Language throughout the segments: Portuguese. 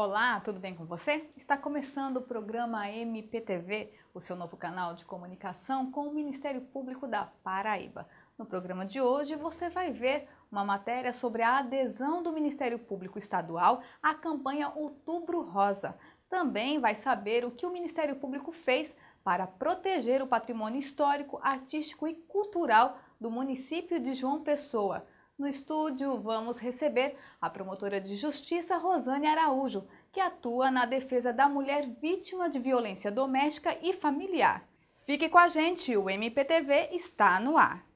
Olá, tudo bem com você? Está começando o programa MPTV, o seu novo canal de comunicação com o Ministério Público da Paraíba. No programa de hoje, você vai ver uma matéria sobre a adesão do Ministério Público Estadual à campanha Outubro Rosa. Também vai saber o que o Ministério Público fez para proteger o patrimônio histórico, artístico e cultural do município de João Pessoa. No estúdio, vamos receber a promotora de justiça Rosane Araújo, que atua na defesa da mulher vítima de violência doméstica e familiar. Fique com a gente, o MPTV está no ar.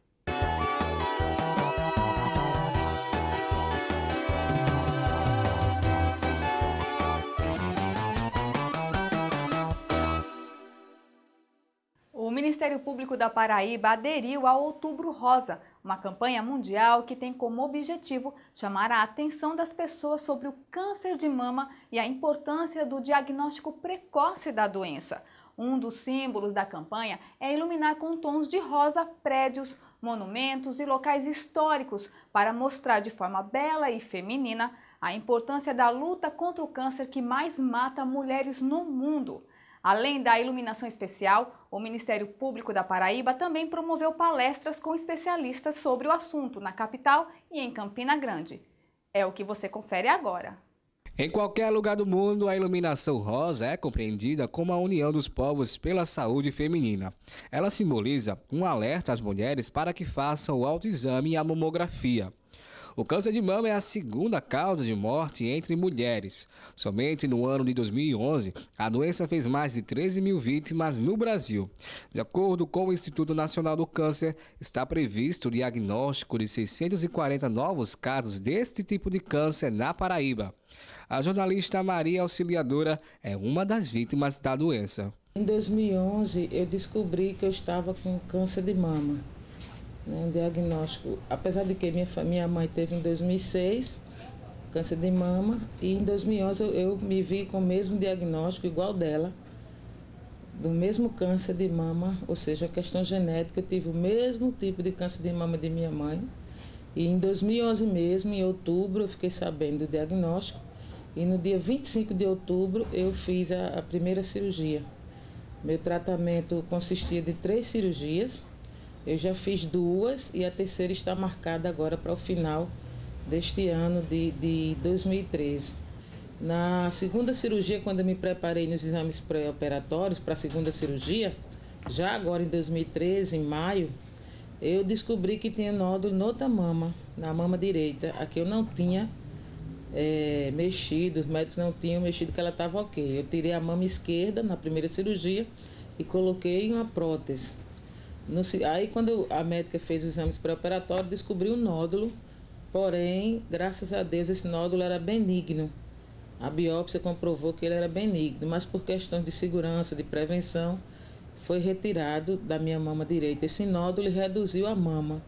O Ministério Público da Paraíba aderiu ao Outubro Rosa, uma campanha mundial que tem como objetivo chamar a atenção das pessoas sobre o câncer de mama e a importância do diagnóstico precoce da doença. Um dos símbolos da campanha é iluminar com tons de rosa prédios, monumentos e locais históricos para mostrar de forma bela e feminina a importância da luta contra o câncer que mais mata mulheres no mundo. Além da iluminação especial, o Ministério Público da Paraíba também promoveu palestras com especialistas sobre o assunto na capital e em Campina Grande. É o que você confere agora. Em qualquer lugar do mundo, a iluminação rosa é compreendida como a união dos povos pela saúde feminina. Ela simboliza um alerta às mulheres para que façam o autoexame e a mamografia. O câncer de mama é a segunda causa de morte entre mulheres. Somente no ano de 2011, a doença fez mais de 13 mil vítimas no Brasil. De acordo com o Instituto Nacional do Câncer, está previsto o diagnóstico de 640 novos casos deste tipo de câncer na Paraíba. A jornalista Maria Auxiliadora é uma das vítimas da doença. Em 2011, eu descobri que eu estava com câncer de mama. Né, um diagnóstico, apesar de que minha, minha mãe teve em 2006 câncer de mama e em 2011 eu, eu me vi com o mesmo diagnóstico igual dela, do mesmo câncer de mama, ou seja, questão genética, eu tive o mesmo tipo de câncer de mama de minha mãe. E em 2011 mesmo, em outubro, eu fiquei sabendo do diagnóstico e no dia 25 de outubro eu fiz a, a primeira cirurgia. Meu tratamento consistia de três cirurgias eu já fiz duas e a terceira está marcada agora para o final deste ano de, de 2013. Na segunda cirurgia, quando eu me preparei nos exames pré-operatórios para a segunda cirurgia, já agora em 2013, em maio, eu descobri que tinha nódulo em outra mama, na mama direita. Aqui eu não tinha é, mexido, os médicos não tinham mexido que ela estava ok. Eu tirei a mama esquerda na primeira cirurgia e coloquei uma prótese aí quando a médica fez os exames pré operatório descobriu um nódulo, porém, graças a Deus, esse nódulo era benigno. A biópsia comprovou que ele era benigno, mas por questões de segurança, de prevenção, foi retirado da minha mama direita esse nódulo reduziu a mama,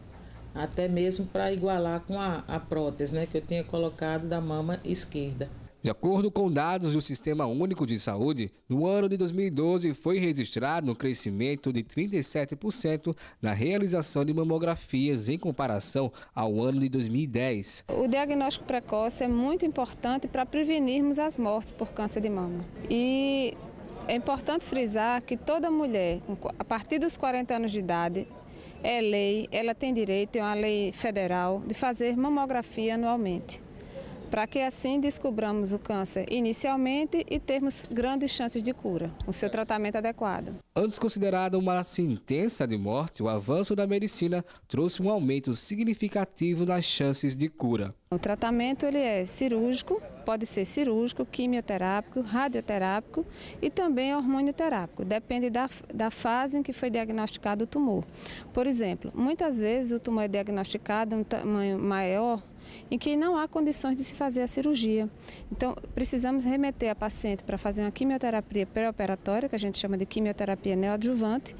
até mesmo para igualar com a, a prótese né, que eu tinha colocado da mama esquerda. De acordo com dados do Sistema Único de Saúde, no ano de 2012 foi registrado um crescimento de 37% na realização de mamografias em comparação ao ano de 2010. O diagnóstico precoce é muito importante para prevenirmos as mortes por câncer de mama. E é importante frisar que toda mulher, a partir dos 40 anos de idade, é lei, ela tem direito, é uma lei federal, de fazer mamografia anualmente para que assim descobramos o câncer inicialmente e termos grandes chances de cura, o seu tratamento adequado. Antes considerada uma sentença assim de morte, o avanço da medicina trouxe um aumento significativo nas chances de cura. O tratamento ele é cirúrgico, pode ser cirúrgico, quimioterápico, radioterápico e também hormonioterápico, depende da, da fase em que foi diagnosticado o tumor. Por exemplo, muitas vezes o tumor é diagnosticado em um tamanho maior em que não há condições de se fazer a cirurgia. Então, precisamos remeter a paciente para fazer uma quimioterapia pré-operatória, que a gente chama de quimioterapia neoadjuvante,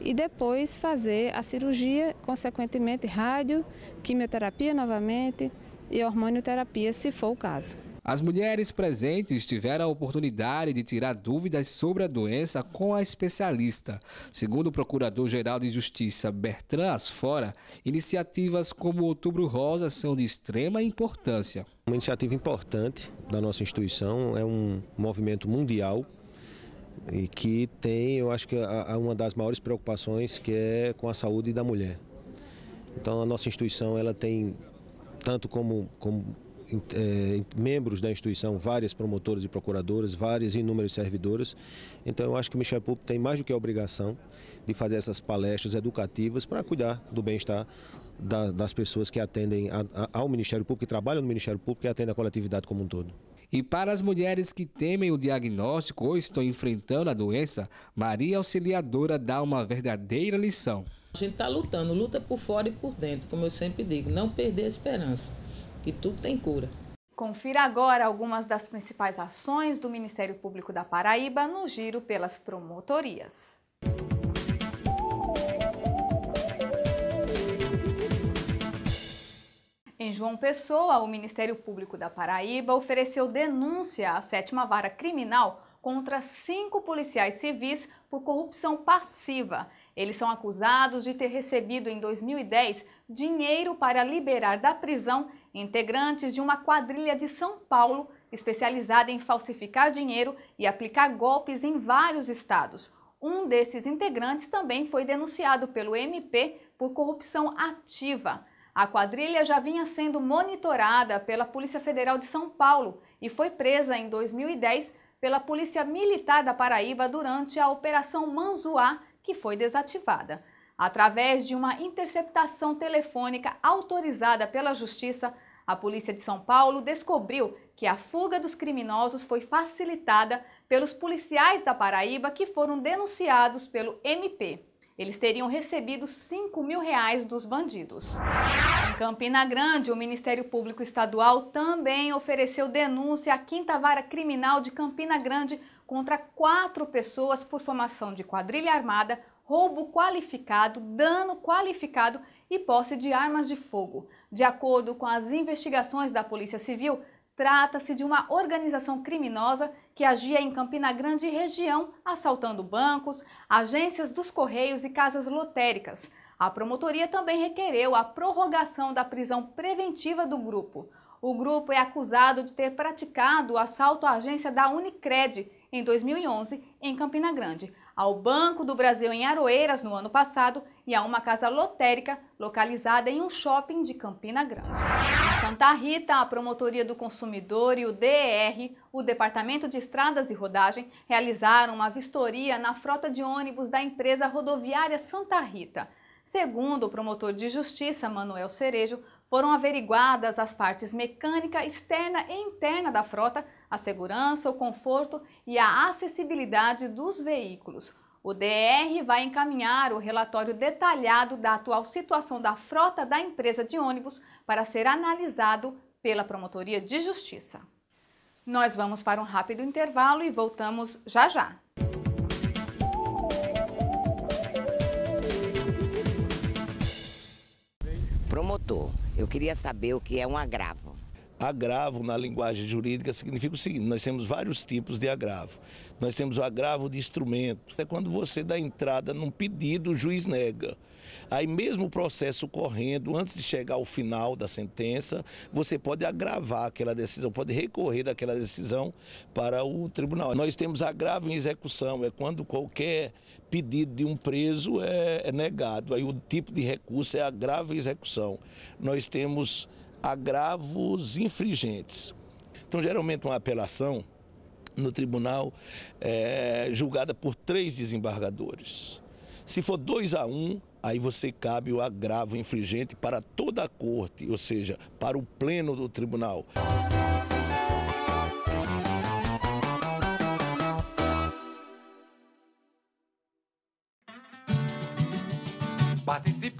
e depois fazer a cirurgia, consequentemente, rádio, quimioterapia novamente e hormonioterapia, se for o caso. As mulheres presentes tiveram a oportunidade de tirar dúvidas sobre a doença com a especialista. Segundo o Procurador-Geral de Justiça Bertrand Asfora, iniciativas como Outubro Rosa são de extrema importância. Uma iniciativa importante da nossa instituição, é um movimento mundial e que tem, eu acho que, uma das maiores preocupações que é com a saúde da mulher. Então a nossa instituição ela tem tanto como, como é, membros da instituição, várias promotoras e procuradoras, várias e inúmeras servidoras. Então eu acho que o Ministério Público tem mais do que a obrigação de fazer essas palestras educativas para cuidar do bem-estar da, das pessoas que atendem a, a, ao Ministério Público, que trabalham no Ministério Público e atendem a coletividade como um todo. E para as mulheres que temem o diagnóstico ou estão enfrentando a doença, Maria Auxiliadora dá uma verdadeira lição. A gente está lutando, luta por fora e por dentro, como eu sempre digo, não perder a esperança que tudo tem cura. Confira agora algumas das principais ações do Ministério Público da Paraíba no giro pelas promotorias. Em João Pessoa, o Ministério Público da Paraíba ofereceu denúncia à sétima vara criminal contra cinco policiais civis por corrupção passiva. Eles são acusados de ter recebido em 2010 dinheiro para liberar da prisão integrantes de uma quadrilha de São Paulo especializada em falsificar dinheiro e aplicar golpes em vários estados. Um desses integrantes também foi denunciado pelo MP por corrupção ativa. A quadrilha já vinha sendo monitorada pela Polícia Federal de São Paulo e foi presa em 2010 pela Polícia Militar da Paraíba durante a Operação Manzuá, que foi desativada. Através de uma interceptação telefônica autorizada pela Justiça, a polícia de São Paulo descobriu que a fuga dos criminosos foi facilitada pelos policiais da Paraíba que foram denunciados pelo MP. Eles teriam recebido 5 mil reais dos bandidos. Em Campina Grande, o Ministério Público Estadual também ofereceu denúncia à Quinta Vara Criminal de Campina Grande contra quatro pessoas por formação de quadrilha armada, roubo qualificado, dano qualificado e posse de armas de fogo. De acordo com as investigações da Polícia Civil, trata-se de uma organização criminosa que agia em Campina Grande e região, assaltando bancos, agências dos Correios e casas lotéricas. A promotoria também requereu a prorrogação da prisão preventiva do grupo. O grupo é acusado de ter praticado o assalto à agência da Unicred em 2011 em Campina Grande ao Banco do Brasil em Aroeiras no ano passado e a uma casa lotérica localizada em um shopping de Campina Grande. Em Santa Rita, a Promotoria do Consumidor e o DER, o Departamento de Estradas e Rodagem, realizaram uma vistoria na frota de ônibus da empresa rodoviária Santa Rita. Segundo o promotor de justiça, Manuel Cerejo, foram averiguadas as partes mecânica, externa e interna da frota a segurança, o conforto e a acessibilidade dos veículos. O DR vai encaminhar o relatório detalhado da atual situação da frota da empresa de ônibus para ser analisado pela Promotoria de Justiça. Nós vamos para um rápido intervalo e voltamos já já. Promotor, eu queria saber o que é um agravo. Agravo na linguagem jurídica significa o seguinte: nós temos vários tipos de agravo. Nós temos o agravo de instrumento, é quando você dá entrada num pedido, o juiz nega. Aí, mesmo o processo correndo, antes de chegar ao final da sentença, você pode agravar aquela decisão, pode recorrer daquela decisão para o tribunal. Nós temos agravo em execução, é quando qualquer pedido de um preso é, é negado. Aí, o tipo de recurso é agravo em execução. Nós temos agravos infringentes. Então, geralmente, uma apelação no tribunal é julgada por três desembargadores. Se for dois a um, aí você cabe o agravo infringente para toda a corte, ou seja, para o pleno do tribunal.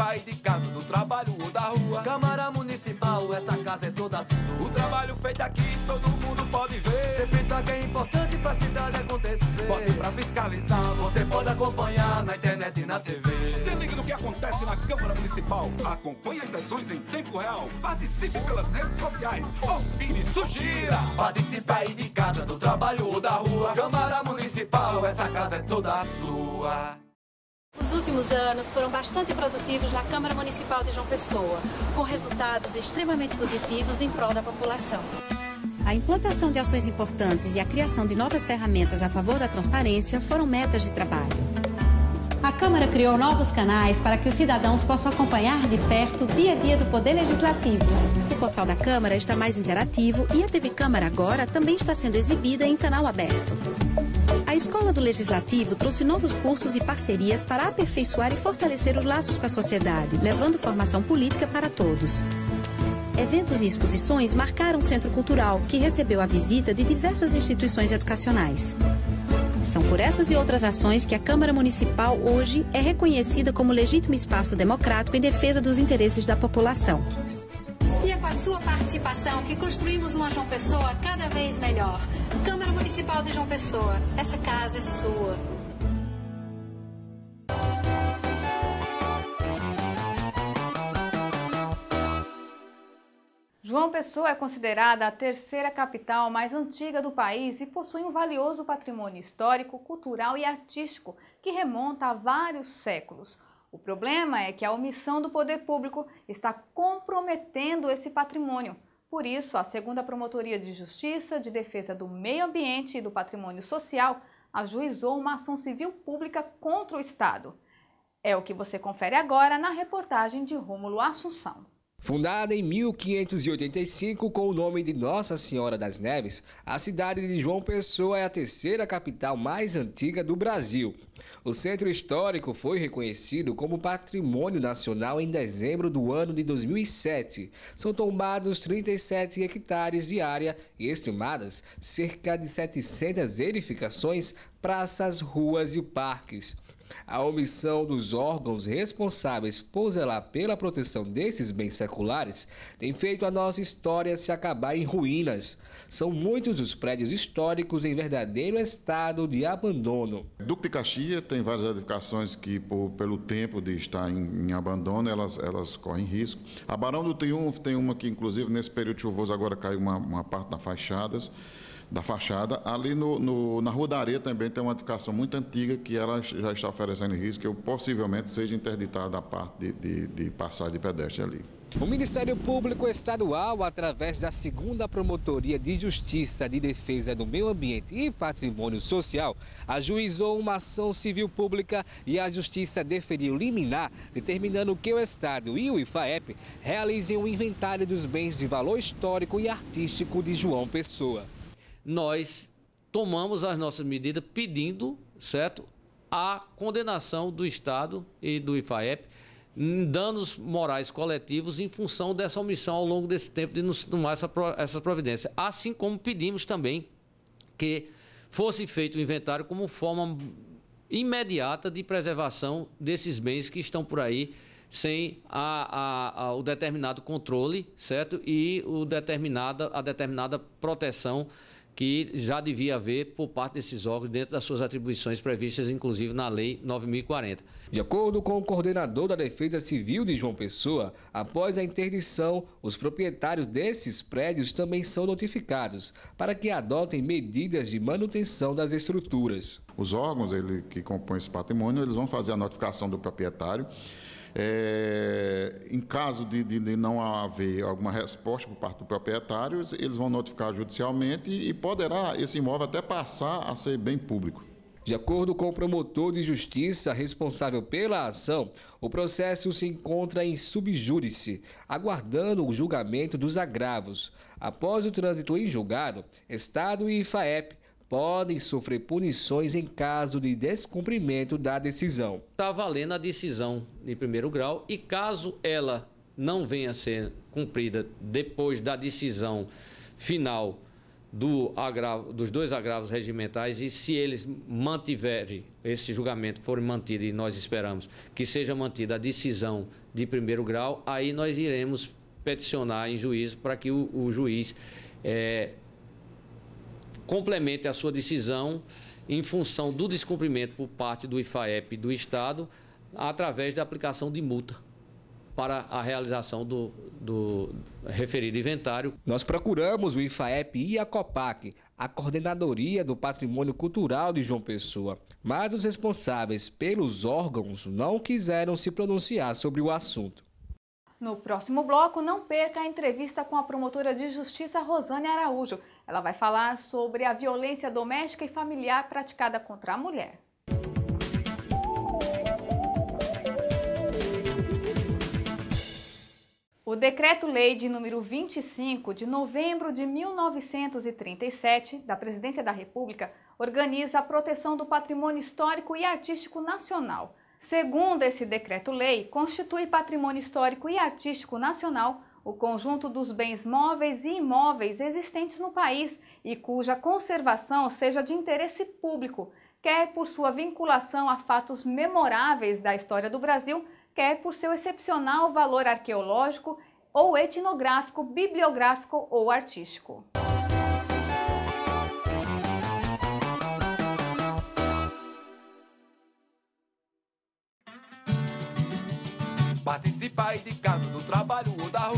aí de casa, do trabalho ou da rua. Câmara Municipal, essa casa é toda sua. O trabalho feito aqui, todo mundo pode ver. Sempre tá que é importante pra cidade acontecer. Bote pra fiscalizar, você pode acompanhar na internet e na TV. Se liga no que acontece na Câmara Municipal. Acompanhe as sessões em tempo real. Participe pelas redes sociais. Opine, sugira. Participe aí de casa, do trabalho ou da rua. Câmara Municipal, essa casa é toda sua. Os últimos anos foram bastante produtivos na Câmara Municipal de João Pessoa, com resultados extremamente positivos em prol da população. A implantação de ações importantes e a criação de novas ferramentas a favor da transparência foram metas de trabalho. A Câmara criou novos canais para que os cidadãos possam acompanhar de perto o dia a dia do Poder Legislativo. O portal da Câmara está mais interativo e a TV Câmara Agora também está sendo exibida em canal aberto. A Escola do Legislativo trouxe novos cursos e parcerias para aperfeiçoar e fortalecer os laços com a sociedade, levando formação política para todos. Eventos e exposições marcaram o Centro Cultural, que recebeu a visita de diversas instituições educacionais. São por essas e outras ações que a Câmara Municipal hoje é reconhecida como legítimo espaço democrático em defesa dos interesses da população sua participação que construímos uma João Pessoa cada vez melhor. Câmara Municipal de João Pessoa, essa casa é sua. João Pessoa é considerada a terceira capital mais antiga do país e possui um valioso patrimônio histórico, cultural e artístico que remonta a vários séculos. O problema é que a omissão do poder público está comprometendo esse patrimônio. Por isso, a segunda Promotoria de Justiça de Defesa do Meio Ambiente e do Patrimônio Social ajuizou uma ação civil pública contra o Estado. É o que você confere agora na reportagem de Rômulo Assunção. Fundada em 1585 com o nome de Nossa Senhora das Neves, a cidade de João Pessoa é a terceira capital mais antiga do Brasil. O centro histórico foi reconhecido como patrimônio nacional em dezembro do ano de 2007. São tombados 37 hectares de área e estimadas cerca de 700 edificações, praças, ruas e parques. A omissão dos órgãos responsáveis por zelar pela proteção desses bens seculares tem feito a nossa história se acabar em ruínas são muitos os prédios históricos em verdadeiro estado de abandono. Duque de Caxias tem várias edificações que, por, pelo tempo de estar em, em abandono, elas, elas correm risco. A Barão do Triunfo tem uma que, inclusive, nesse período chuvoso agora caiu uma, uma parte da fachadas da fachada. Ali no, no, na Rua da Areia também tem uma edificação muito antiga que ela já está oferecendo risco, que possivelmente seja interditada a parte de, de, de passagem de pedestre ali. O Ministério Público Estadual, através da segunda Promotoria de Justiça de Defesa do Meio Ambiente e Patrimônio Social, ajuizou uma ação civil pública e a Justiça deferiu liminar, determinando que o Estado e o IFAEP realizem um inventário dos bens de valor histórico e artístico de João Pessoa. Nós tomamos as nossas medidas pedindo, certo, a condenação do Estado e do IFAEP danos morais coletivos em função dessa omissão ao longo desse tempo de nos tomar essa, essa providência. Assim como pedimos também que fosse feito o inventário como forma imediata de preservação desses bens que estão por aí sem a, a, a, o determinado controle, certo? E o determinada, a determinada proteção que já devia haver por parte desses órgãos dentro das suas atribuições previstas, inclusive na Lei 9040. De acordo com o coordenador da Defesa Civil de João Pessoa, após a interdição, os proprietários desses prédios também são notificados para que adotem medidas de manutenção das estruturas. Os órgãos ele, que compõem esse patrimônio, eles vão fazer a notificação do proprietário é, em caso de, de, de, não haver alguma resposta por parte do proprietário, eles vão notificar judicialmente e, poderá esse imóvel até passar a ser bem público. De acordo com o promotor de justiça responsável pela ação, o processo se encontra em subjúdice, aguardando o julgamento dos agravos. Após o trânsito em julgado, Estado e IFAEP podem sofrer punições em caso de descumprimento da decisão. Está valendo a decisão de primeiro grau e caso ela não venha a ser cumprida depois da decisão final do agravo, dos dois agravos regimentais e se eles mantiverem esse julgamento for mantido e nós esperamos que seja mantida a decisão de primeiro grau, aí nós iremos peticionar em juízo para que o, o juiz é, complemente a sua decisão em função do descumprimento por parte do IFAEP do Estado, através da aplicação de multa para a realização do, do referido inventário. Nós procuramos o IFAEP e a COPAC, a Coordenadoria do Patrimônio Cultural de João Pessoa, mas os responsáveis pelos órgãos não quiseram se pronunciar sobre o assunto. No próximo bloco, não perca a entrevista com a promotora de justiça Rosane Araújo. Ela vai falar sobre a violência doméstica e familiar praticada contra a mulher. O Decreto-Lei de número 25 de novembro de 1937, da Presidência da República, organiza a proteção do patrimônio histórico e artístico nacional. Segundo esse decreto-lei, constitui patrimônio histórico e artístico nacional o conjunto dos bens móveis e imóveis existentes no país e cuja conservação seja de interesse público, quer por sua vinculação a fatos memoráveis da história do Brasil, quer por seu excepcional valor arqueológico ou etnográfico, bibliográfico ou artístico. de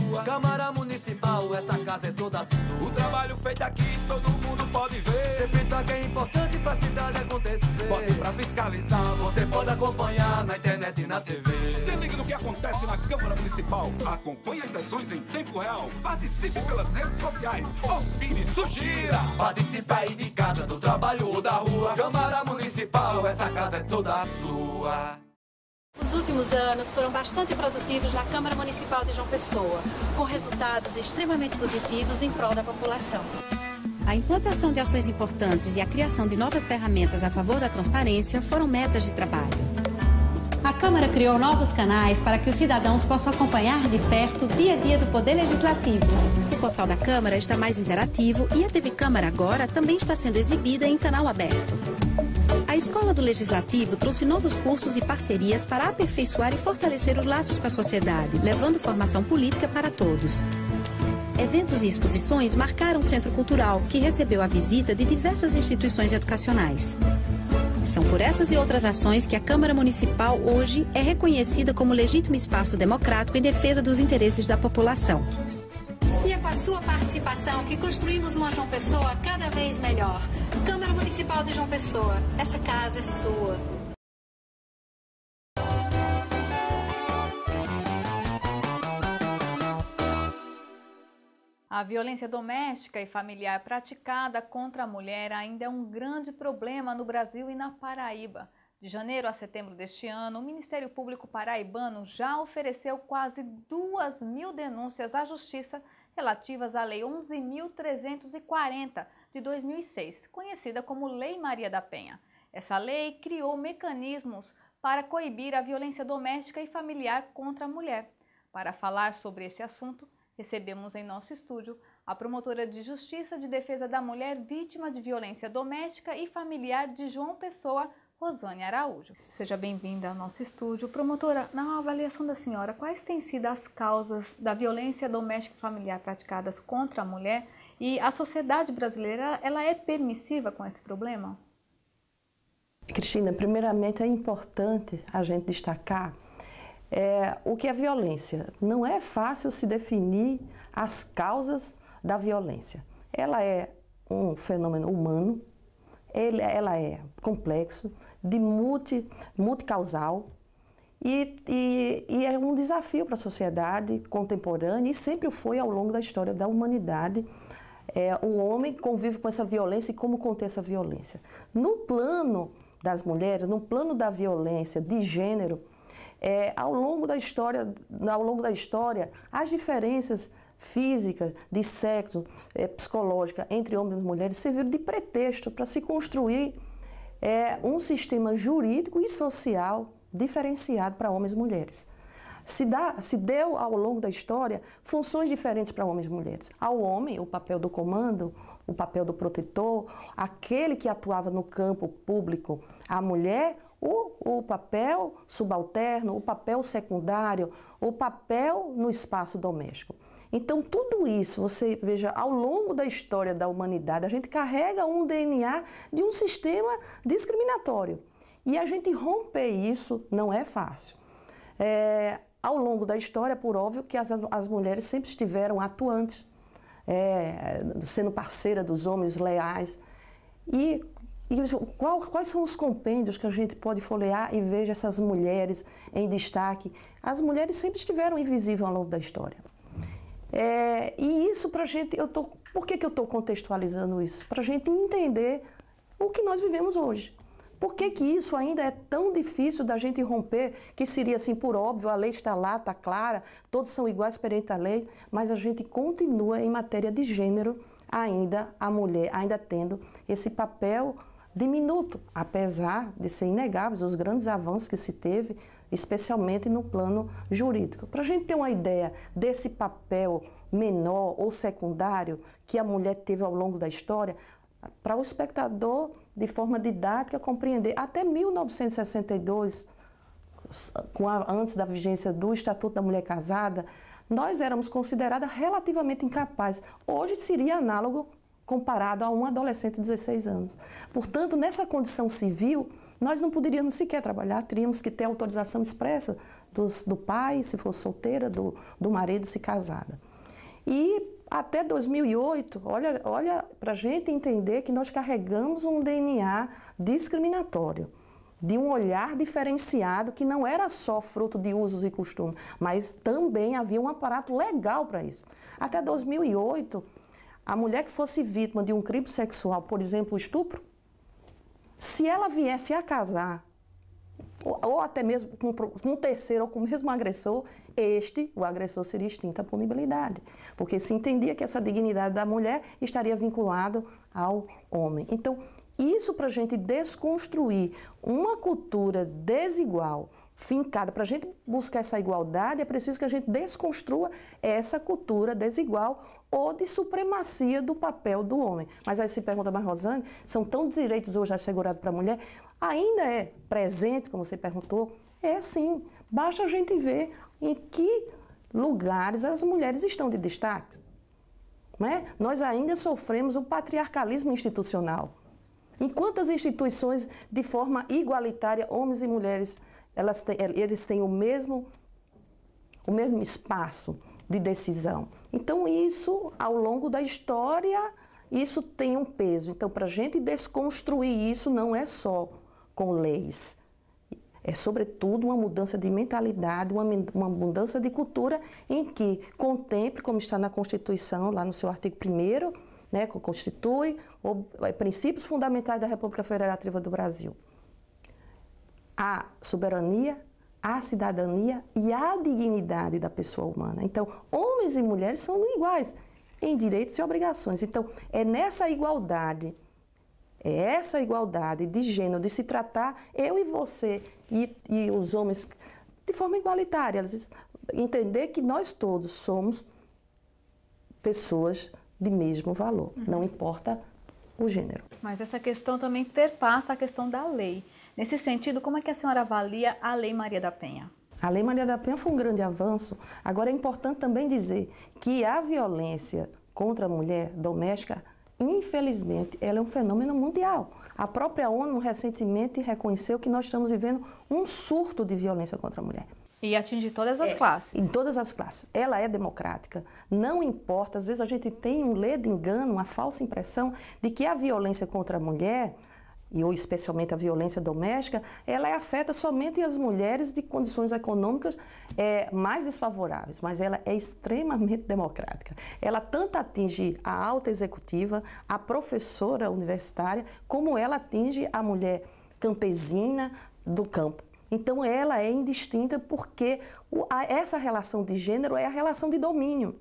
sua. Câmara Municipal, essa casa é toda sua. O trabalho feito aqui todo mundo pode ver. Sempre tá que é importante pra cidade acontecer. Pode pra fiscalizar, você pode acompanhar na internet e na TV. Se liga no que acontece na Câmara Municipal. Acompanhe as sessões em tempo real. Participe pelas redes sociais. Opine, sugira. Participe aí de casa, do trabalho ou da rua. Câmara Municipal, essa casa é toda sua. Os últimos anos foram bastante produtivos na Câmara Municipal de João Pessoa, com resultados extremamente positivos em prol da população. A implantação de ações importantes e a criação de novas ferramentas a favor da transparência foram metas de trabalho. A Câmara criou novos canais para que os cidadãos possam acompanhar de perto o dia a dia do Poder Legislativo. O portal da Câmara está mais interativo e a TV Câmara Agora também está sendo exibida em canal aberto. Escola do Legislativo trouxe novos cursos e parcerias para aperfeiçoar e fortalecer os laços com a sociedade, levando formação política para todos. Eventos e exposições marcaram o Centro Cultural, que recebeu a visita de diversas instituições educacionais. São por essas e outras ações que a Câmara Municipal hoje é reconhecida como legítimo espaço democrático em defesa dos interesses da população. E é com a sua participação que construímos uma João Pessoa cada vez melhor. Câmara Municipal de João Pessoa, essa casa é sua. A violência doméstica e familiar praticada contra a mulher ainda é um grande problema no Brasil e na Paraíba. De janeiro a setembro deste ano, o Ministério Público Paraibano já ofereceu quase 2 mil denúncias à Justiça relativas à Lei 11.340, de 2006, conhecida como Lei Maria da Penha. Essa lei criou mecanismos para coibir a violência doméstica e familiar contra a mulher. Para falar sobre esse assunto, recebemos em nosso estúdio a promotora de Justiça de Defesa da Mulher Vítima de Violência Doméstica e Familiar de João Pessoa, Rosane Araújo. Seja bem-vinda ao nosso estúdio. Promotora, na avaliação da senhora, quais têm sido as causas da violência doméstica e familiar praticadas contra a mulher e a sociedade brasileira, ela é permissiva com esse problema? Cristina, primeiramente é importante a gente destacar é, o que é violência. Não é fácil se definir as causas da violência. Ela é um fenômeno humano, ele, ela é complexo, de multi, multicausal e, e, e é um desafio para a sociedade contemporânea e sempre foi ao longo da história da humanidade é, o homem convive com essa violência e como conter essa violência. No plano das mulheres, no plano da violência de gênero, é, ao longo da história, ao longo da história, as diferenças físicas, de sexo, é, psicológica entre homens e mulheres serviram de pretexto para se construir é, um sistema jurídico e social diferenciado para homens e mulheres se, dá, se deu ao longo da história funções diferentes para homens e mulheres. Ao homem, o papel do comando, o papel do protetor, aquele que atuava no campo público, a mulher, o, o papel subalterno, o papel secundário, o papel no espaço doméstico. Então, tudo isso, você veja, ao longo da história da humanidade, a gente carrega um DNA de um sistema discriminatório. E a gente romper isso não é fácil. É, ao longo da história, por óbvio, que as, as mulheres sempre estiveram atuantes, é, sendo parceira dos homens leais. E, e qual, quais são os compêndios que a gente pode folhear e ver essas mulheres em destaque? As mulheres sempre estiveram invisíveis ao longo da história. É, e isso para a gente, eu tô, por que, que eu estou contextualizando isso? Para a gente entender o que nós vivemos hoje. Por que, que isso ainda é tão difícil da gente romper? Que seria assim, por óbvio, a lei está lá, está clara, todos são iguais perante a lei, mas a gente continua em matéria de gênero ainda a mulher, ainda tendo esse papel diminuto, apesar de ser inegáveis os grandes avanços que se teve, especialmente no plano jurídico. Para a gente ter uma ideia desse papel menor ou secundário que a mulher teve ao longo da história, para o espectador de forma didática, compreender. Até 1962, a, antes da vigência do Estatuto da Mulher Casada, nós éramos consideradas relativamente incapazes. Hoje seria análogo comparado a um adolescente de 16 anos. Portanto, nessa condição civil, nós não poderíamos sequer trabalhar, teríamos que ter autorização expressa dos, do pai, se for solteira, do, do marido, se casada. E até 2008, olha, olha para a gente entender que nós carregamos um DNA discriminatório, de um olhar diferenciado que não era só fruto de usos e costumes, mas também havia um aparato legal para isso. Até 2008, a mulher que fosse vítima de um crime sexual, por exemplo, estupro, se ela viesse a casar ou até mesmo com, um terceiro ou com o mesmo agressor, este, o agressor, seria extinta a punibilidade. Porque se entendia que essa dignidade da mulher estaria vinculada ao homem. Então, isso para a gente desconstruir uma cultura desigual fincada. Para a gente buscar essa igualdade, é preciso que a gente desconstrua essa cultura desigual ou de supremacia do papel do homem. Mas aí se pergunta, mas Rosane, são tantos direitos hoje assegurados para a mulher? Ainda é presente, como você perguntou? É sim. Basta a gente ver em que lugares as mulheres estão de destaque. Né? Nós ainda sofremos o patriarcalismo institucional. Enquanto as instituições, de forma igualitária, homens e mulheres elas têm, eh, eles têm o mesmo, o mesmo espaço de decisão. Então, isso, ao longo da história, isso tem um peso. Então, para a gente desconstruir isso, não é só com leis. É, sobretudo, uma mudança de mentalidade, uma, uma mudança de cultura em que contemple, como está na Constituição, lá no seu artigo 1 né, que constitui ou, é, princípios fundamentais da República Federativa do Brasil à soberania, à cidadania e à dignidade da pessoa humana. Então, homens e mulheres são iguais em direitos e obrigações. Então, é nessa igualdade, é essa igualdade de gênero, de se tratar eu e você e, e os homens de forma igualitária. Entender que nós todos somos pessoas de mesmo valor, não uhum. importa o gênero. Mas essa questão também perpassa a questão da lei. Nesse sentido, como é que a senhora avalia a Lei Maria da Penha? A Lei Maria da Penha foi um grande avanço. Agora é importante também dizer que a violência contra a mulher doméstica, infelizmente, ela é um fenômeno mundial. A própria ONU recentemente reconheceu que nós estamos vivendo um surto de violência contra a mulher. E atinge todas as é, classes. Em todas as classes. Ela é democrática. Não importa, às vezes a gente tem um ledo engano, uma falsa impressão de que a violência contra a mulher e ou especialmente a violência doméstica, ela afeta somente as mulheres de condições econômicas é, mais desfavoráveis, mas ela é extremamente democrática. Ela tanto atinge a alta executiva, a professora universitária, como ela atinge a mulher campesina do campo. Então ela é indistinta porque essa relação de gênero é a relação de domínio.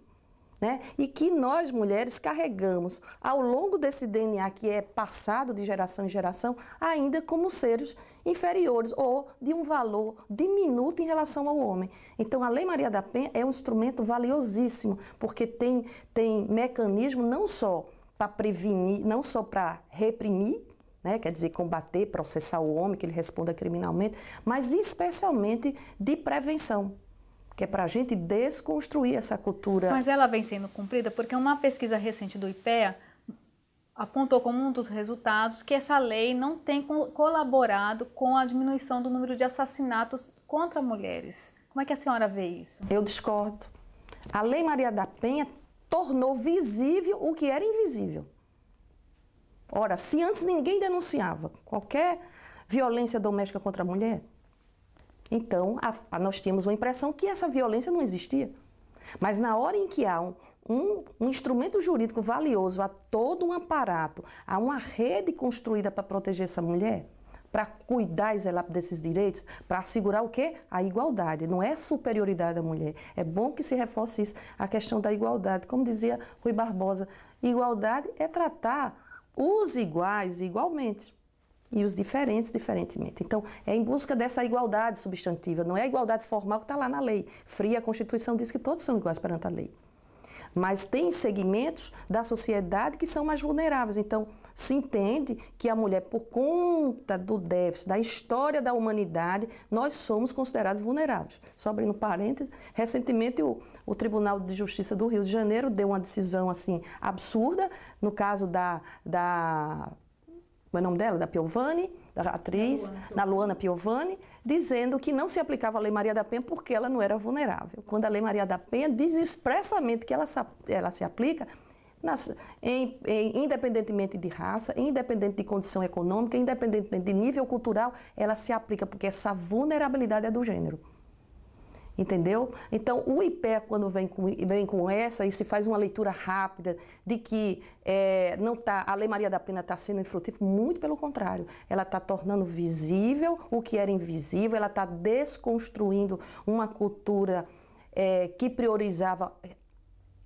Né? E que nós mulheres carregamos ao longo desse DNA que é passado de geração em geração, ainda como seres inferiores ou de um valor diminuto em relação ao homem. Então a Lei Maria da Penha é um instrumento valiosíssimo, porque tem, tem mecanismo não só para prevenir, não só para reprimir, né? quer dizer, combater, processar o homem, que ele responda criminalmente, mas especialmente de prevenção que é para a gente desconstruir essa cultura. Mas ela vem sendo cumprida porque uma pesquisa recente do IPEA apontou como um dos resultados que essa lei não tem colaborado com a diminuição do número de assassinatos contra mulheres. Como é que a senhora vê isso? Eu discordo. A Lei Maria da Penha tornou visível o que era invisível. Ora, se antes ninguém denunciava qualquer violência doméstica contra a mulher, então, a, a, nós tínhamos uma impressão que essa violência não existia. Mas na hora em que há um, um, um instrumento jurídico valioso, há todo um aparato, há uma rede construída para proteger essa mulher, para cuidar e zelar desses direitos, para assegurar o quê? A igualdade. Não é superioridade da mulher. É bom que se reforce isso, a questão da igualdade. Como dizia Rui Barbosa, igualdade é tratar os iguais igualmente e os diferentes diferentemente. Então, é em busca dessa igualdade substantiva, não é a igualdade formal que está lá na lei. Fria, a Constituição diz que todos são iguais perante a lei. Mas tem segmentos da sociedade que são mais vulneráveis. Então, se entende que a mulher, por conta do déficit, da história da humanidade, nós somos considerados vulneráveis. Só abrindo parênteses, recentemente o, o Tribunal de Justiça do Rio de Janeiro deu uma decisão assim absurda no caso da, da é o nome dela? Da Piovani, da atriz, da Luana, Luana Piovani, dizendo que não se aplicava a Lei Maria da Penha porque ela não era vulnerável. Quando a Lei Maria da Penha diz expressamente que ela se, ela se aplica nas, em, em, independentemente de raça, independente de condição econômica, independente de nível cultural, ela se aplica porque essa vulnerabilidade é do gênero entendeu? Então, o IPE, é quando vem com, vem com essa, e se faz uma leitura rápida de que é, não tá, a Lei Maria da Pena está sendo infrutífera, muito pelo contrário, ela está tornando visível o que era invisível, ela está desconstruindo uma cultura é, que priorizava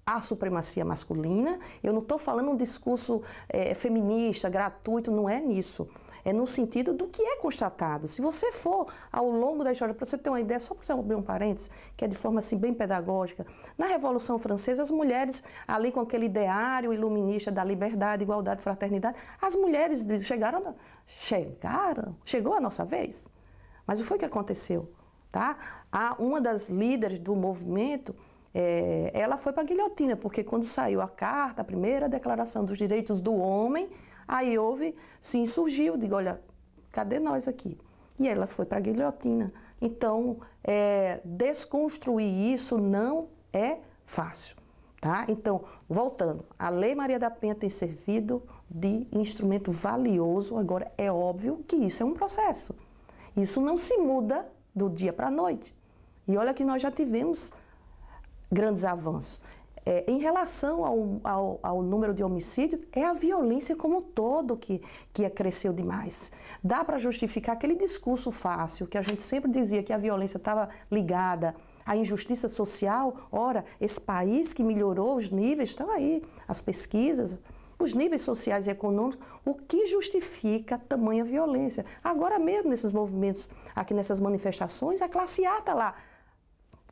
a supremacia masculina. Eu não estou falando um discurso é, feminista, gratuito, não é nisso é no sentido do que é constatado. Se você for ao longo da história, para você ter uma ideia, só para abrir um parênteses, que é de forma assim bem pedagógica, na Revolução Francesa, as mulheres ali com aquele ideário iluminista da liberdade, igualdade, fraternidade, as mulheres chegaram, chegaram, chegou a nossa vez. Mas o que foi que aconteceu? Tá? A, uma das líderes do movimento, é, ela foi para a guilhotina, porque quando saiu a carta, a primeira declaração dos direitos do homem, Aí houve, se insurgiu, digo, olha, cadê nós aqui? E ela foi para a guilhotina. Então, é, desconstruir isso não é fácil. Tá? Então, voltando, a Lei Maria da Penha tem servido de instrumento valioso. Agora, é óbvio que isso é um processo. Isso não se muda do dia para a noite. E olha que nós já tivemos grandes avanços. É, em relação ao, ao, ao, número de homicídios, é a violência como um todo que, que é cresceu demais. Dá para justificar aquele discurso fácil que a gente sempre dizia que a violência estava ligada à injustiça social. Ora, esse país que melhorou os níveis, estão aí as pesquisas, os níveis sociais e econômicos, o que justifica tamanha violência. Agora mesmo, nesses movimentos, aqui nessas manifestações, a classe A está lá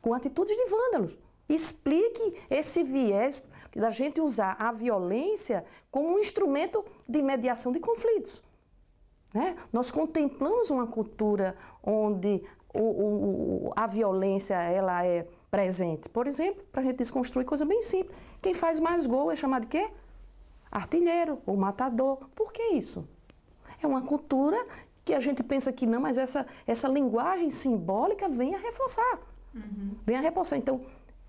com atitudes de vândalos Explique esse viés da gente usar a violência como um instrumento de mediação de conflitos. Né? Nós contemplamos uma cultura onde o, o, a violência ela é presente. Por exemplo, para a gente desconstruir coisa bem simples. Quem faz mais gol é chamado de quê? Artilheiro ou matador. Por que isso? É uma cultura que a gente pensa que não, mas essa, essa linguagem simbólica vem a reforçar. Uhum. Vem a reforçar. Então,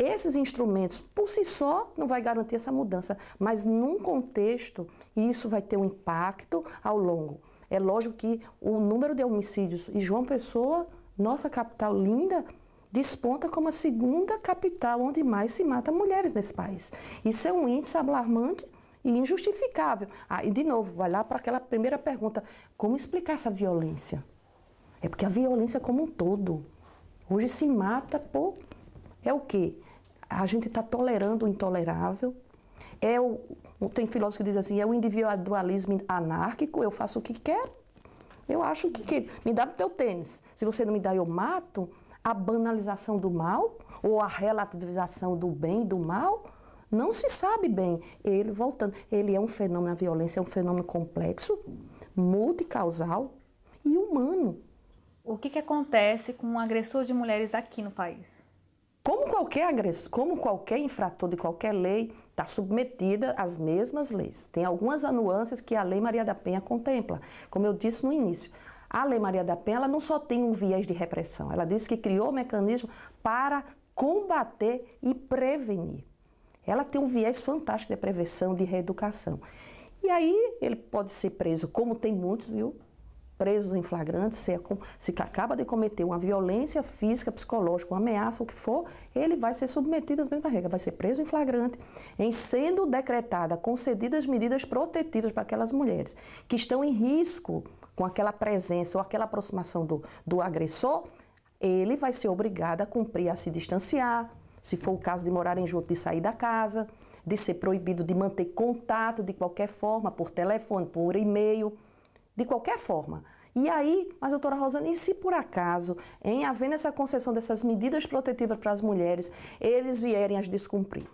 esses instrumentos, por si só, não vai garantir essa mudança, mas num contexto, isso vai ter um impacto ao longo. É lógico que o número de homicídios e João Pessoa, nossa capital linda, desponta como a segunda capital onde mais se mata mulheres nesse país. Isso é um índice alarmante e injustificável. Ah, e de novo, vai lá para aquela primeira pergunta: como explicar essa violência? É porque a violência como um todo hoje se mata por é o quê? a gente está tolerando o intolerável. É o, tem filósofo que diz assim, é o individualismo anárquico, eu faço o que quero. Eu acho que, que me dá o teu tênis. Se você não me dá, eu mato. A banalização do mal ou a relativização do bem e do mal, não se sabe bem. Ele voltando, ele é um fenômeno, a violência é um fenômeno complexo, multicausal e humano. O que, que acontece com o um agressor de mulheres aqui no país? Como qualquer agressor, como qualquer infrator de qualquer lei, está submetida às mesmas leis. Tem algumas nuances que a Lei Maria da Penha contempla. Como eu disse no início, a Lei Maria da Penha não só tem um viés de repressão, ela diz que criou um mecanismo para combater e prevenir. Ela tem um viés fantástico de prevenção, de reeducação. E aí ele pode ser preso, como tem muitos, viu? presos em flagrante, se, é, se acaba de cometer uma violência física, psicológica, uma ameaça, o que for, ele vai ser submetido às mesmas regras, vai ser preso em flagrante, em sendo decretada, concedidas medidas protetivas para aquelas mulheres que estão em risco com aquela presença ou aquela aproximação do, do agressor, ele vai ser obrigado a cumprir, a se distanciar, se for o caso de morarem junto, de sair da casa, de ser proibido de manter contato de qualquer forma, por telefone, por e-mail de qualquer forma. E aí, mas doutora Rosana, e se por acaso, em havendo essa concessão dessas medidas protetivas para as mulheres, eles vierem as descumprir?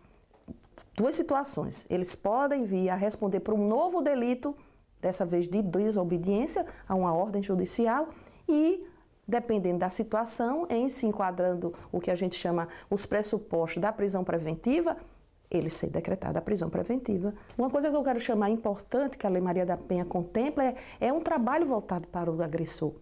Duas situações. Eles podem vir a responder por um novo delito, dessa vez de desobediência a uma ordem judicial, e dependendo da situação, em se enquadrando o que a gente chama os pressupostos da prisão preventiva, ele ser decretado a prisão preventiva. Uma coisa que eu quero chamar importante que a Lei Maria da Penha contempla é, é um trabalho voltado para o agressor.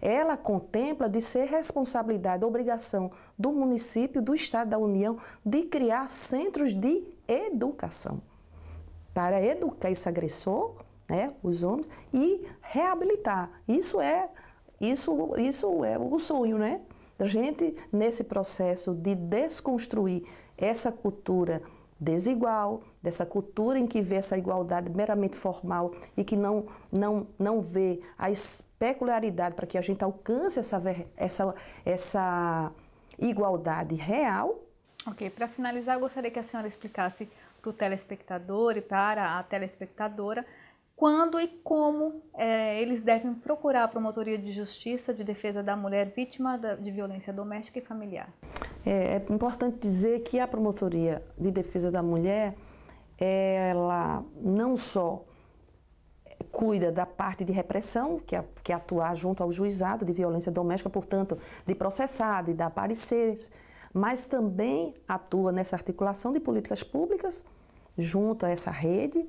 Ela contempla de ser responsabilidade, obrigação do município, do Estado, da União, de criar centros de educação para educar esse agressor, né, os homens, e reabilitar. Isso é, isso, isso é o sonho, né? A gente, nesse processo de desconstruir essa cultura desigual, dessa cultura em que vê essa igualdade meramente formal e que não, não, não vê a peculiaridade para que a gente alcance essa, essa, essa igualdade real. Ok, para finalizar, eu gostaria que a senhora explicasse para o telespectador e para a telespectadora quando e como é, eles devem procurar a Promotoria de Justiça de Defesa da Mulher Vítima de Violência Doméstica e Familiar? É, é importante dizer que a Promotoria de Defesa da Mulher, ela não só cuida da parte de repressão, que é, que é atuar junto ao juizado de violência doméstica, portanto, de processar, de dar pareceres, mas também atua nessa articulação de políticas públicas junto a essa rede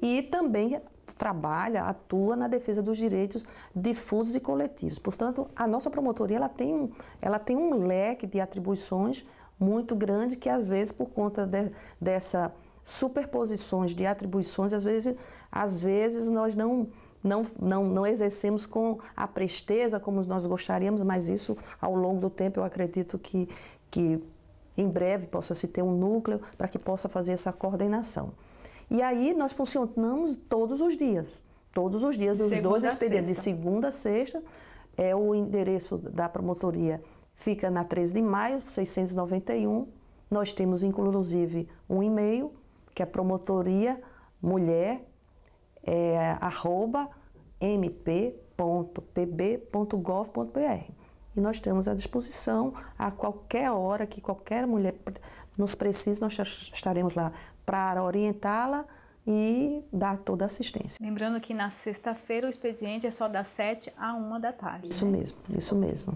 e também trabalha, atua na defesa dos direitos difusos e coletivos. Portanto, a nossa promotoria ela tem um, ela tem um leque de atribuições muito grande que às vezes por conta de, dessa superposições de atribuições, às vezes, às vezes nós não não, não, não exercemos com a presteza como nós gostaríamos, mas isso ao longo do tempo eu acredito que, que em breve possa se ter um núcleo para que possa fazer essa coordenação. E aí nós funcionamos todos os dias. Todos os dias, os dois expedientes, de segunda a sexta. É, o endereço da promotoria fica na 13 de maio, 691. Nós temos, inclusive, um e-mail, que é promotoria mulher, é, arroba, mp.pb.gov.br e nós estamos à disposição a qualquer hora que qualquer mulher nos precise, nós estaremos lá para orientá-la e dar toda a assistência. Lembrando que na sexta-feira o expediente é só das 7 a 1 da tarde. Isso né? mesmo, isso mesmo.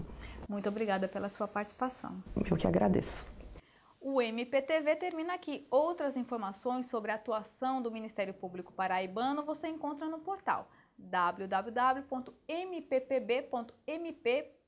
Muito obrigada pela sua participação. Eu que agradeço. O MPTV termina aqui. Outras informações sobre a atuação do Ministério Público Paraibano você encontra no portal www.mppb.mp.com